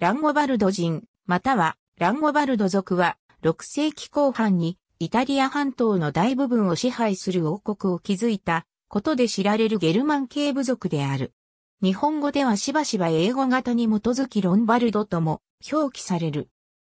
ランゴバルド人、またはランゴバルド族は、6世紀後半にイタリア半島の大部分を支配する王国を築いたことで知られるゲルマン系部族である。日本語ではしばしば英語型に基づきロンバルドとも表記される。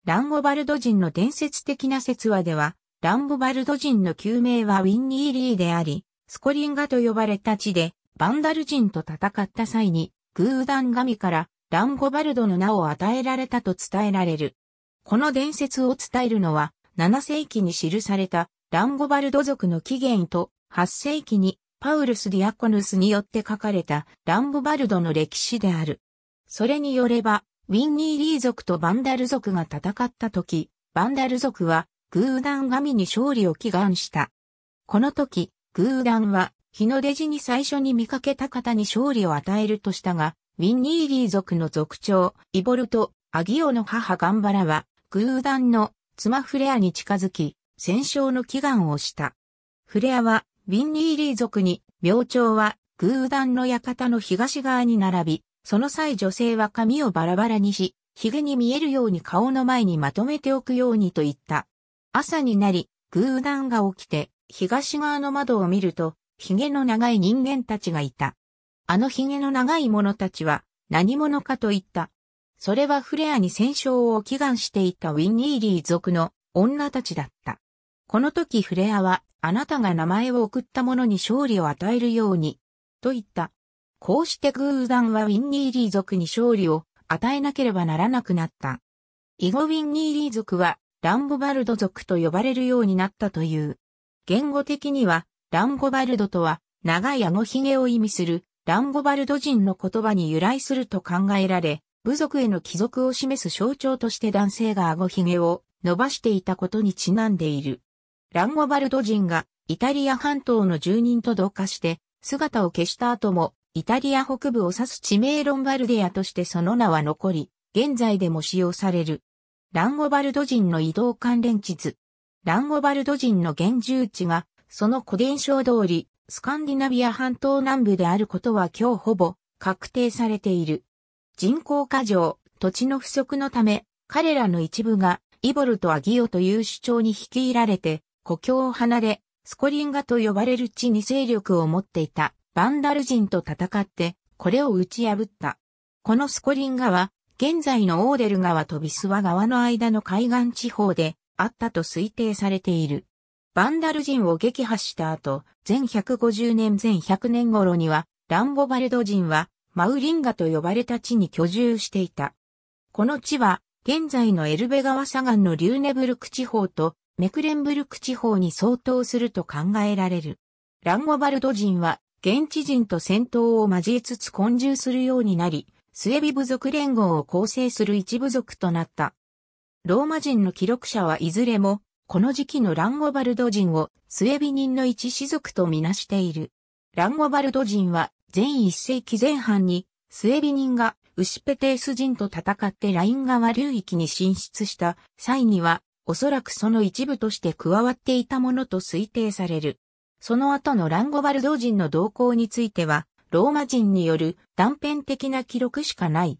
ランゴバルド人の伝説的な説話では、ランゴバルド人の旧名はウィンニーリーであり、スコリンガと呼ばれた地で、バンダル人と戦った際に、グーダン神からランゴバルドの名を与えられたと伝えられる。この伝説を伝えるのは、7世紀に記されたランゴバルド族の起源と、8世紀にパウルス・ディアコヌスによって書かれたランゴバルドの歴史である。それによれば、ウィンニー・リー族とバンダル族が戦った時、バンダル族はグーダン神に勝利を祈願した。この時、グーダンは日の出時に最初に見かけた方に勝利を与えるとしたが、ウィンニーリー族の族長、イボルト、アギオの母ガンバラは、偶ンの妻フレアに近づき、戦勝の祈願をした。フレアは、ウィンニーリー族に、明朝は、偶ンの館の東側に並び、その際女性は髪をバラバラにし、髭に見えるように顔の前にまとめておくようにと言った。朝になり、偶ンが起きて、東側の窓を見ると、髭の長い人間たちがいた。あの髭の長い者たちは何者かと言った。それはフレアに戦勝を祈願していたウィン・ニーリー族の女たちだった。この時フレアは、あなたが名前を送った者に勝利を与えるように、と言った。こうして偶然はウィン・ニーリー族に勝利を与えなければならなくなった。以後ウィン・ニーリー族は、ランゴバルド族と呼ばれるようになったという。言語的には、ランゴバルドとは、長いあごひを意味する、ランゴバルド人の言葉に由来すると考えられ、部族への帰属を示す象徴として男性が顎ひげを伸ばしていたことにちなんでいる。ランゴバルド人がイタリア半島の住人と同化して姿を消した後もイタリア北部を指す地名ロンバルディアとしてその名は残り、現在でも使用される。ランゴバルド人の移動関連地図。ランゴバルド人の現住地がその古伝承通りスカンディナビア半島南部であることは今日ほぼ確定されている。人口過剰、土地の不足のため、彼らの一部がイボルとアギオという主張に率いられて、故郷を離れ、スコリンガと呼ばれる地に勢力を持っていたバンダル人と戦って、これを打ち破った。このスコリンガは、現在のオーデル川とビスワ川の間の海岸地方であったと推定されている。バンダル人を撃破した後、全150年前100年頃には、ランゴバルド人は、マウリンガと呼ばれた地に居住していた。この地は、現在のエルベ川砂岸のリューネブルク地方とメクレンブルク地方に相当すると考えられる。ランゴバルド人は、現地人と戦闘を交えつつ混住するようになり、スエビ部族連合を構成する一部族となった。ローマ人の記録者はいずれもこの時期のランゴバルド人をスエビ人の一氏族とみなしている。ランゴバルド人は前一世紀前半にスエビ人がウシペテース人と戦ってライン川流域に進出した際にはおそらくその一部として加わっていたものと推定される。その後のランゴバルド人の動向についてはローマ人による断片的な記録しかない。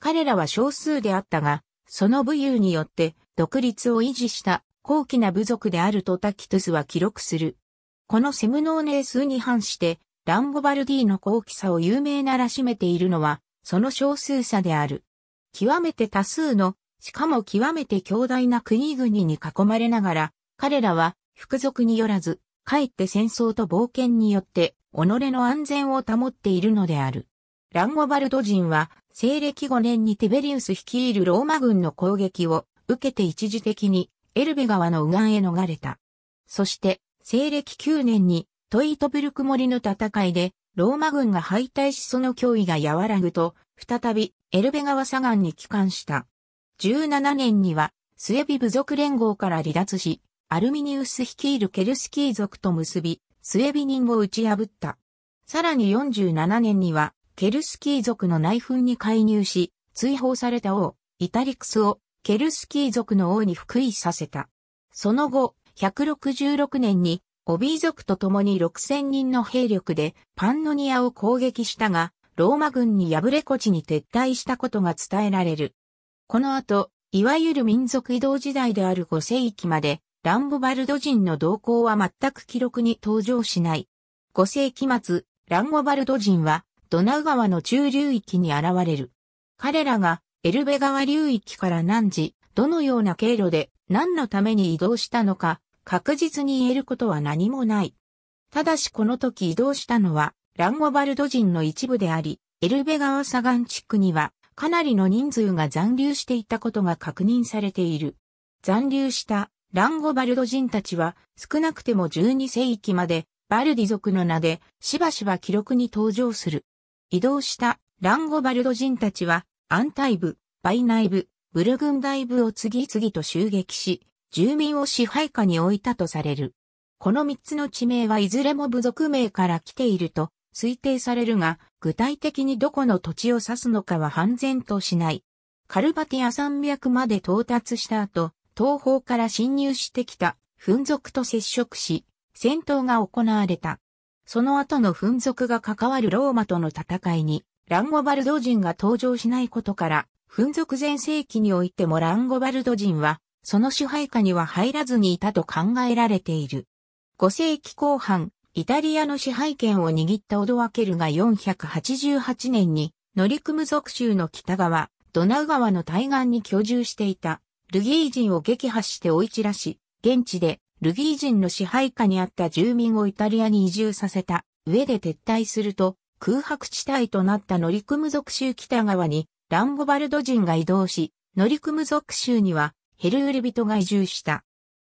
彼らは少数であったが、その武勇によって独立を維持した高貴な部族であるとタキトゥスは記録する。このセムノーネースに反して、ランゴバルディの高貴さを有名ならしめているのは、その少数差である。極めて多数の、しかも極めて強大な国々に囲まれながら、彼らは、服属によらず、かえって戦争と冒険によって、己の安全を保っているのである。ランゴバルド人は、西暦5年にテベリウス率いるローマ軍の攻撃を受けて一時的にエルベ川の右岸へ逃れた。そして、西暦9年にトイトブルク森の戦いで、ローマ軍が敗退しその脅威が和らぐと、再びエルベ川左岸に帰還した。17年には、スエビ部族連合から離脱し、アルミニウス率いるケルスキー族と結び、スエビ人を打ち破った。さらに47年には、ケルスキー族の内紛に介入し、追放された王、イタリクスをケルスキー族の王に復位させた。その後、166年に、オビー族と共に6000人の兵力でパンノニアを攻撃したが、ローマ軍に敗れこ地に撤退したことが伝えられる。この後、いわゆる民族移動時代である5世紀まで、ランボバルド人の動向は全く記録に登場しない。5世紀末、ランゴバルド人は、ドナウ川の中流域に現れる。彼らがエルベ川流域から何時、どのような経路で何のために移動したのか、確実に言えることは何もない。ただしこの時移動したのは、ランゴバルド人の一部であり、エルベ川左岸地区には、かなりの人数が残留していたことが確認されている。残留したランゴバルド人たちは少なくても12世紀までバルディ族の名でしばしば記録に登場する。移動したランゴバルド人たちは安泰部、イ内部、ブルグン大部を次々と襲撃し、住民を支配下に置いたとされる。この三つの地名はいずれも部族名から来ていると推定されるが、具体的にどこの土地を指すのかは判然としない。カルバティア山脈まで到達した後、東方から侵入してきた噴族と接触し、戦闘が行われた。その後の噴族が関わるローマとの戦いに、ランゴバルド人が登場しないことから、ン族前世紀においてもランゴバルド人は、その支配下には入らずにいたと考えられている。5世紀後半、イタリアの支配権を握ったオドワケルが488年に、ノリクム族州の北側、ドナウ川の対岸に居住していた、ルギー人を撃破して追い散らし、現地で、ルギー人の支配下にあった住民をイタリアに移住させた上で撤退すると、空白地帯となった乗組属州北側にランゴバルド人が移動し、乗組属州にはヘルール人が移住した。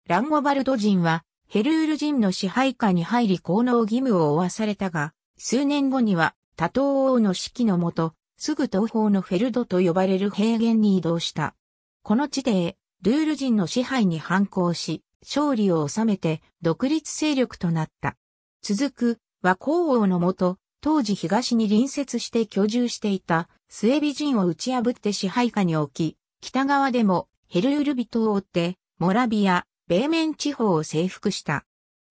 ランゴバルド人はヘルール人の支配下に入り効能義務を負わされたが、数年後には多頭王の指揮のもと、すぐ東方のフェルドと呼ばれる平原に移動した。この地で、ルール人の支配に反抗し、勝利を収めて独立勢力となった。続く、和光王のもと、当時東に隣接して居住していたスエビ人を打ち破って支配下に置き、北側でもヘルール人を追って、モラビア、米面地方を征服した。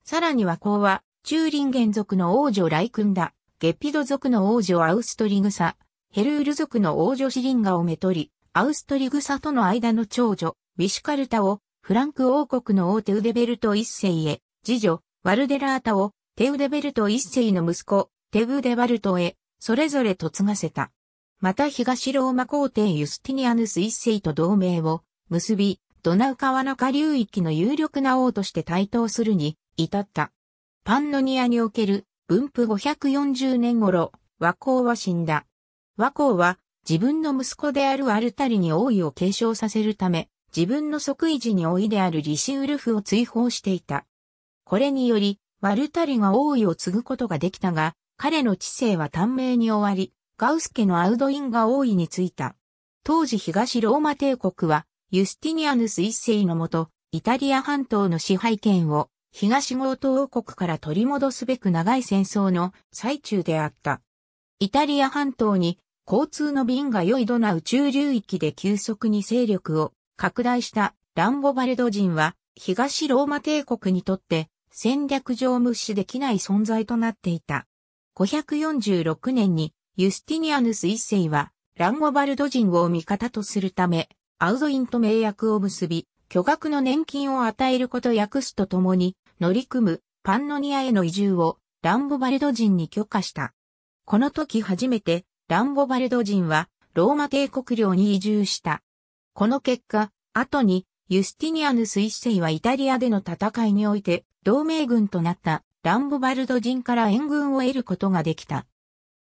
さらに和光は、ンゲン族の王女ライクンダ、ゲピド族の王女アウストリグサ、ヘルール族の王女シリンガをめとり、アウストリグサとの間の長女、ウィシュカルタを、フランク王国の王テウデベルト一世へ、次女、ワルデラータを、テウデベルト一世の息子、テブ・デ・バルトへ、それぞれ嫁がせた。また東ローマ皇帝ユスティニアヌス一世と同盟を結び、ドナウ川中流域の有力な王として台頭するに至った。パンノニアにおける分布540年頃、和光は死んだ。和光は自分の息子であるアルタリに王位を継承させるため、自分の即位時に王位であるリシウルフを追放していた。これにより、ワルタリが王位を継ぐことができたが、彼の知性は短命に終わり、ガウス家のアウドインが大いについた。当時東ローマ帝国は、ユスティニアヌス一世のもと、イタリア半島の支配権を東ート王国から取り戻すべく長い戦争の最中であった。イタリア半島に交通の便が良いドナウ中流域で急速に勢力を拡大したランボバルド人は東ローマ帝国にとって戦略上無視できない存在となっていた。546年にユスティニアヌス一世はランゴバルド人を味方とするため、アウゾインと名約を結び、巨額の年金を与えること訳すとともに、乗り組むパンノニアへの移住をランゴバルド人に許可した。この時初めてランゴバルド人はローマ帝国領に移住した。この結果、後にユスティニアヌス一世はイタリアでの戦いにおいて同盟軍となったランボバルド人から援軍を得ることができた。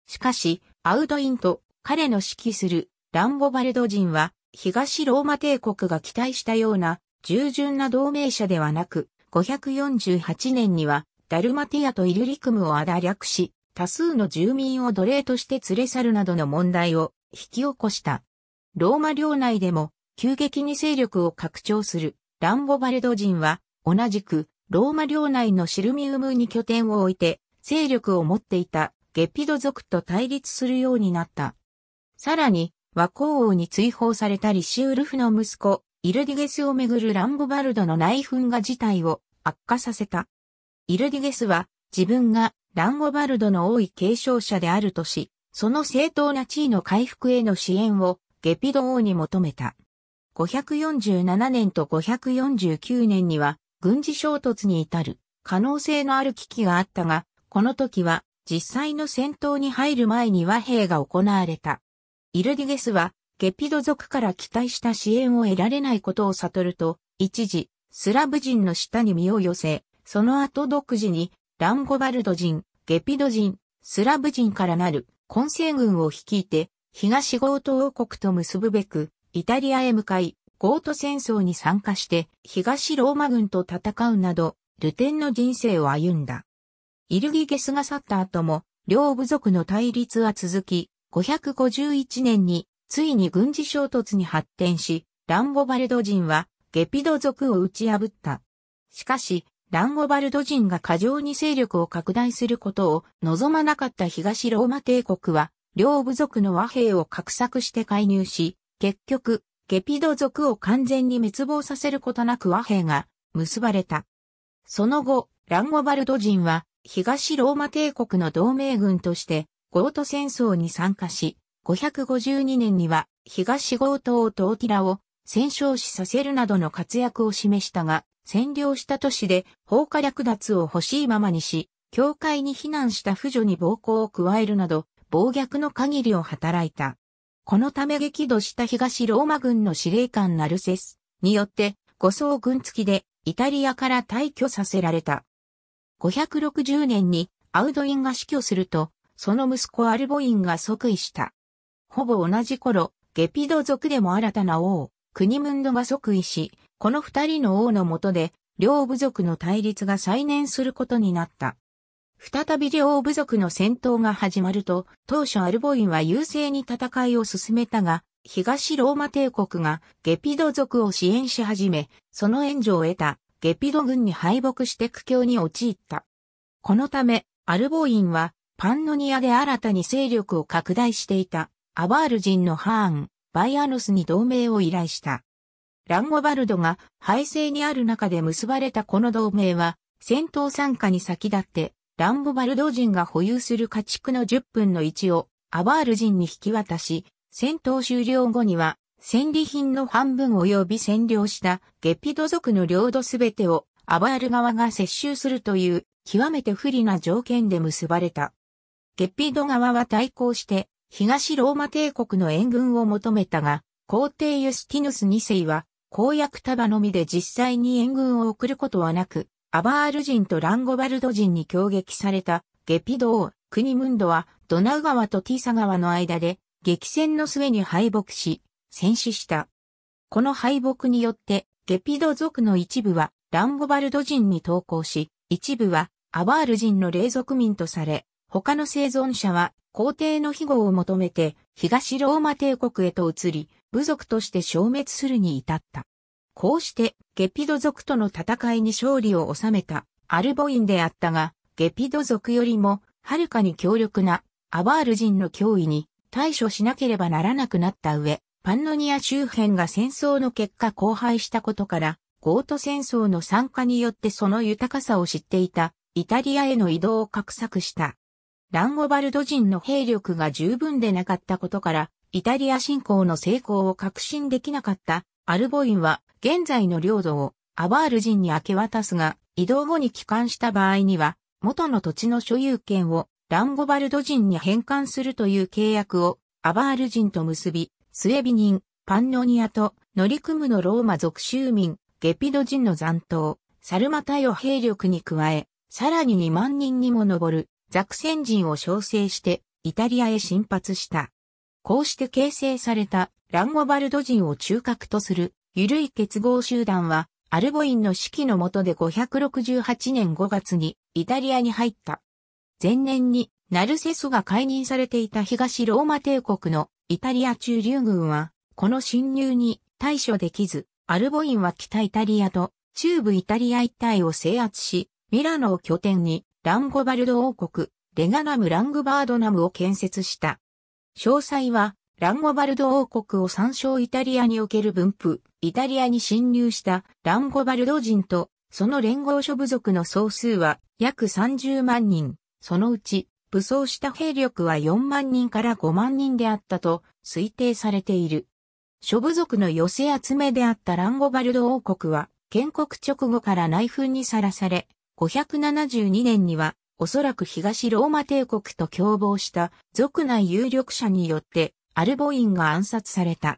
しかし、アウドインと彼の指揮するランボバルド人は、東ローマ帝国が期待したような従順な同盟者ではなく、548年にはダルマティアとイルリクムをだ略し、多数の住民を奴隷として連れ去るなどの問題を引き起こした。ローマ領内でも急激に勢力を拡張するランボバルド人は同じくローマ領内のシルミウムに拠点を置いて、勢力を持っていたゲピド族と対立するようになった。さらに、和光王に追放されたリシウルフの息子、イルディゲスをめぐるランボバルドの内紛が事態を悪化させた。イルディゲスは自分がランボバルドの多い継承者であるとし、その正当な地位の回復への支援をゲピド王に求めた。547年と549年には軍事衝突に至る可能性のある危機があったが、この時は実際の戦闘に入る前に和平が行われた。イルディゲスはゲピド族から期待した支援を得られないことを悟ると、一時、スラブ人の下に身を寄せ、その後独自に、ランゴバルド人、ゲピド人、スラブ人からなる混戦軍を率いて、東ゴート王国と結ぶべく、イタリアへ向かい、ゴート戦争に参加して東ローマ軍と戦うなど、ルテンの人生を歩んだ。イルギゲスが去った後も、両部族の対立は続き、551年についに軍事衝突に発展し、ランゴバルド人はゲピド族を打ち破った。しかし、ランゴバルド人が過剰に勢力を拡大することを望まなかった東ローマ帝国は、両部族の和平を画策して介入し、結局、ゲピド族を完全に滅亡させることなく和平が結ばれた。その後、ランゴバルド人は東ローマ帝国の同盟軍としてゴート戦争に参加し、552年には東ゴート王とオティラを戦勝死させるなどの活躍を示したが、占領した都市で放火略奪を欲しいままにし、教会に避難した婦女に暴行を加えるなど、暴虐の限りを働いた。このため激怒した東ローマ軍の司令官ナルセスによって護送軍付きでイタリアから退去させられた。560年にアウドインが死去すると、その息子アルボインが即位した。ほぼ同じ頃、ゲピド族でも新たな王、クニムンドが即位し、この二人の王の下で、両部族の対立が再燃することになった。再び両部族の戦闘が始まると、当初アルボインは優勢に戦いを進めたが、東ローマ帝国がゲピド族を支援し始め、その援助を得たゲピド軍に敗北して苦境に陥った。このため、アルボインはパンノニアで新たに勢力を拡大していたアバール人のハーン、バイアノスに同盟を依頼した。ランゴバルドが敗勢にある中で結ばれたこの同盟は、戦闘参加に先立ってランボバルド人が保有する家畜の10分の1をアバール人に引き渡し、戦闘終了後には、戦利品の半分及び占領したゲピド族の領土すべてをアバール側が接収するという極めて不利な条件で結ばれた。ゲピド側は対抗して東ローマ帝国の援軍を求めたが、皇帝ユスティヌス2世は公約束のみで実際に援軍を送ることはなく、アバール人とランゴバルド人に攻撃されたゲピド王、クニムンドはドナウ川とティサ川の間で激戦の末に敗北し、戦死した。この敗北によってゲピド族の一部はランゴバルド人に投降し、一部はアバール人の霊族民とされ、他の生存者は皇帝の庇護を求めて東ローマ帝国へと移り、部族として消滅するに至った。こうして、ゲピド族との戦いに勝利を収めたアルボインであったが、ゲピド族よりも、はるかに強力なアバール人の脅威に対処しなければならなくなった上、パンノニア周辺が戦争の結果荒廃したことから、ゴート戦争の参加によってその豊かさを知っていたイタリアへの移動を画策した。ランゴバルド人の兵力が十分でなかったことから、イタリア侵攻の成功を確信できなかったアルボインは現在の領土をアバール人に明け渡すが、移動後に帰還した場合には、元の土地の所有権をランゴバルド人に返還するという契約をアバール人と結び、スエビ人、パンノニアと乗り組むのローマ属州民、ゲピド人の残党、サルマタヨ兵力に加え、さらに2万人にも上るザクセン人を招請してイタリアへ進発した。こうして形成されたランゴバルド人を中核とする、ゆるい結合集団は、アルゴインの指揮の下で568年5月にイタリアに入った。前年にナルセスが解任されていた東ローマ帝国のイタリア中流軍は、この侵入に対処できず、アルゴインは北イタリアと中部イタリア一帯を制圧し、ミラノを拠点にランゴバルド王国、レガナム・ラングバードナムを建設した。詳細はランゴバルド王国を参照イタリアにおける分布、イタリアに侵入したランゴバルド人と、その連合諸部族の総数は約30万人、そのうち武装した兵力は4万人から5万人であったと推定されている。諸部族の寄せ集めであったランゴバルド王国は、建国直後から内紛にさらされ、572年には、おそらく東ローマ帝国と共謀した族内有力者によってアルボインが暗殺された。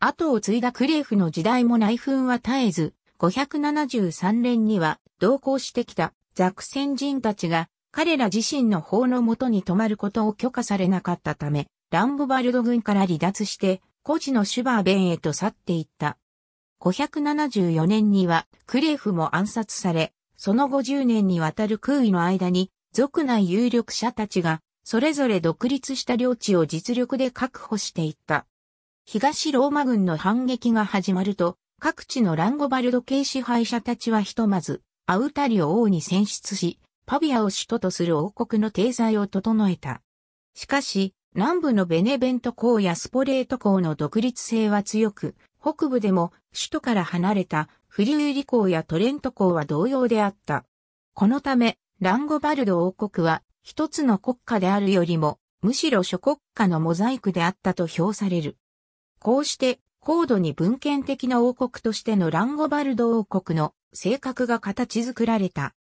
後を継いだクレーフの時代も内紛は絶えず、573年には同行してきたザクセン人たちが彼ら自身の法のもとに泊まることを許可されなかったため、ランボバルド軍から離脱して、孤児のシュバーベンへと去っていった。574年にはクレーフも暗殺され、その50年にわたる空位の間に、族内有力者たちがそれぞれ独立した領地を実力で確保していった。東ローマ軍の反撃が始まると、各地のランゴバルド系支配者たちはひとまず、アウタリオ王に選出し、パビアを首都とする王国の定罪を整えた。しかし、南部のベネベント港やスポレート港の独立性は強く、北部でも首都から離れたフリューリ港やトレント港は同様であった。このため、ランゴバルド王国は一つの国家であるよりも、むしろ諸国家のモザイクであったと評される。こうして、高度に文献的な王国としてのランゴバルド王国の性格が形作られた。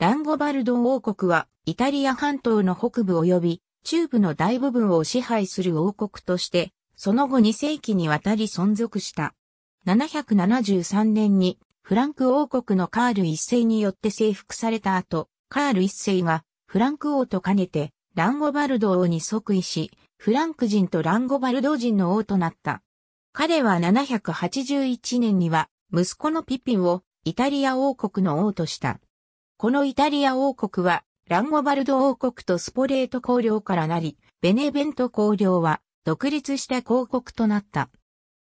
ランゴバルド王国は、イタリア半島の北部及び中部の大部分を支配する王国として、その後2世紀にわたり存続した。773年にフランク王国のカール一世によって征服された後、カール一世がフランク王と兼ねて、ランゴバルド王に即位し、フランク人とランゴバルド人の王となった。彼は781年には、息子のピピンをイタリア王国の王とした。このイタリア王国は、ランゴバルド王国とスポレート公領からなり、ベネベント公領は独立した公国となった。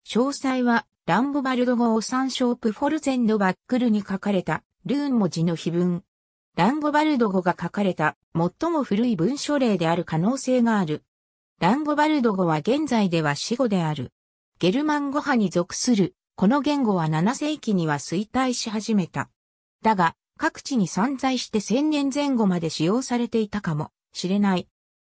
詳細は、ランゴバルド語を参照プフォルゼンのバックルに書かれた、ルーン文字の碑文、ランゴバルド語が書かれた最も古い文書例である可能性がある。ランゴバルド語は現在では死語である。ゲルマン語派に属する、この言語は7世紀には衰退し始めた。だが、各地に散在して1000年前後まで使用されていたかもしれない。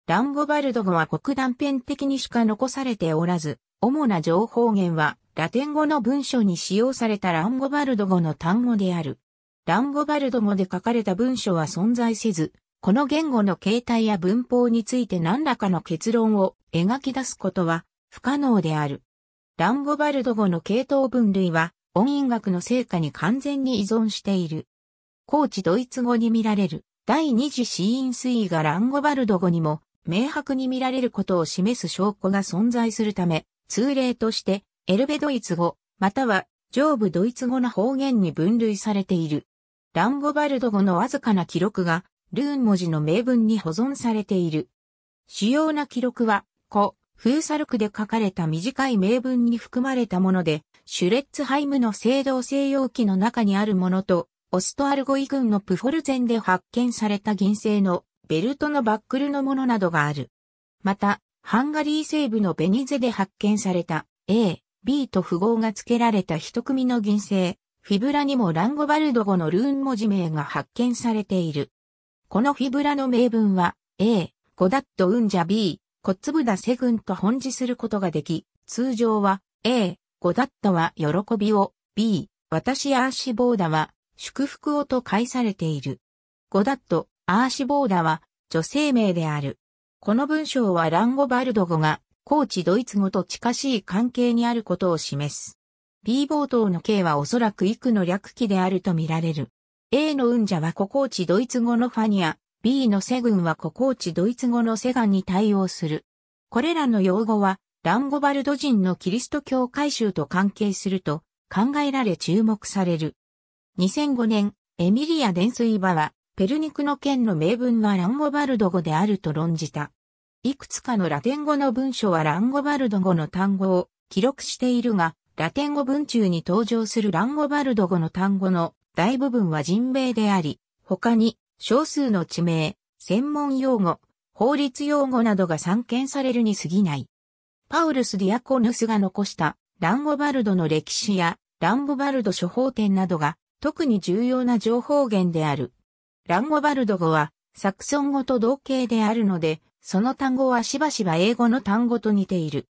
ランゴバルド語は国断片的にしか残されておらず、主な情報源はラテン語の文書に使用されたランゴバルド語の単語である。ランゴバルド語で書かれた文書は存在せず、この言語の形態や文法について何らかの結論を描き出すことは不可能である。ランゴバルド語の系統分類は音韻学の成果に完全に依存している。高知ドイツ語に見られる第二次死因推移がランゴバルド語にも明白に見られることを示す証拠が存在するため、通例としてエルベドイツ語または上部ドイツ語の方言に分類されている。ランゴバルド語のわずかな記録が、ルーン文字の名文に保存されている。主要な記録は、古、風ルクで書かれた短い名文に含まれたもので、シュレッツハイムの聖堂西洋記の中にあるものと、オストアルゴイ軍のプフォルゼンで発見された銀製のベルトのバックルのものなどがある。また、ハンガリー西部のベニゼで発見された A、B と符号が付けられた一組の銀製、フィブラにもランゴバルド語のルーン文字名が発見されている。このフィブラの名文は、A、ゴダットウンジャ B、コツブダセグンと本字することができ、通常は、A、ゴダットは喜びを、B、私アーシボーダは、祝福をと返されている。ゴダット、アーシボーダは、女性名である。この文章はランゴバルド語が、高知ドイツ語と近しい関係にあることを示す。B 冒頭の K はおそらく幾の略記であるとみられる。A の運者は古高地ドイツ語のファニア、B のセグンは古高地ドイツ語のセガンに対応する。これらの用語は、ランゴバルド人のキリスト教改宗と関係すると考えられ注目される。2005年、エミリア・デンスイバは、ペルニクの県の名文はランゴバルド語であると論じた。いくつかのラテン語の文章はランゴバルド語の単語を記録しているが、ラテン語文中に登場するランゴバルド語の単語の大部分は人名であり、他に少数の地名、専門用語、法律用語などが散見されるに過ぎない。パウルス・ディアコヌスが残したランゴバルドの歴史やランゴバルド処方典などが特に重要な情報源である。ランゴバルド語はサクソン語と同型であるので、その単語はしばしば英語の単語と似ている。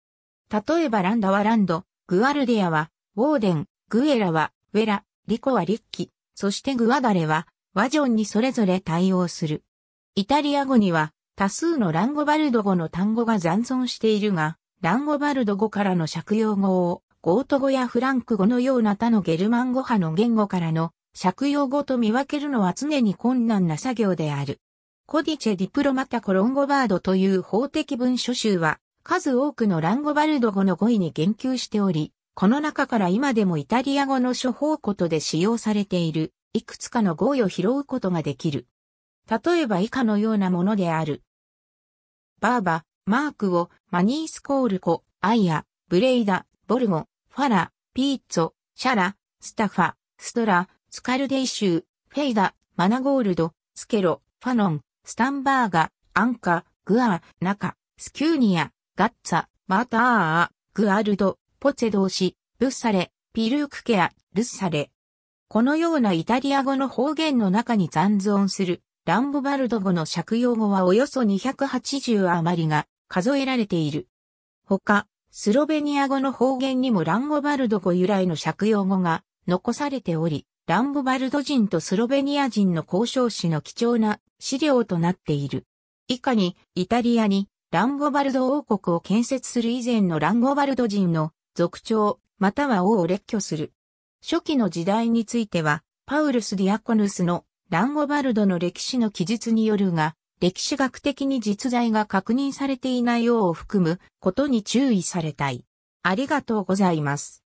例えばランダはランド、グアルディアは、ウォーデン、グエラは、ウェラ、リコはリッキ、そしてグアダレは、ワジョンにそれぞれ対応する。イタリア語には、多数のランゴバルド語の単語が残存しているが、ランゴバルド語からの借用語を、ゴート語やフランク語のような他のゲルマン語派の言語からの借用語と見分けるのは常に困難な作業である。コディチェ・ディプロマタ・コロンゴバードという法的文書集は、数多くのランゴバルド語の語彙に言及しており、この中から今でもイタリア語の処方ことで使用されている、いくつかの語彙を拾うことができる。例えば以下のようなものである。バーバ、マークを、マニースコールコ、アイア、ブレイダ、ボルゴ、ファラ、ピーツォ、シャラ、スタファ、ストラ、スカルデイシュー、フェイダ、マナゴールド、スケロ、ファノン、スタンバーガ、アンカ、グア、ナカ、スキューニア、ガッツァ、マターア、グアルド、ポチェドーシ、ブッサレ、ピルークケア、ルッサレ。このようなイタリア語の方言の中に残存するランボバルド語の借用語はおよそ280余りが数えられている。他、スロベニア語の方言にもランボバルド語由来の借用語が残されており、ランボバルド人とスロベニア人の交渉史の貴重な資料となっている。以下に、イタリアにランゴバルド王国を建設する以前のランゴバルド人の族長、または王を列挙する。初期の時代については、パウルス・ディアコヌスのランゴバルドの歴史の記述によるが、歴史学的に実在が確認されていない王を含むことに注意されたい。ありがとうございます。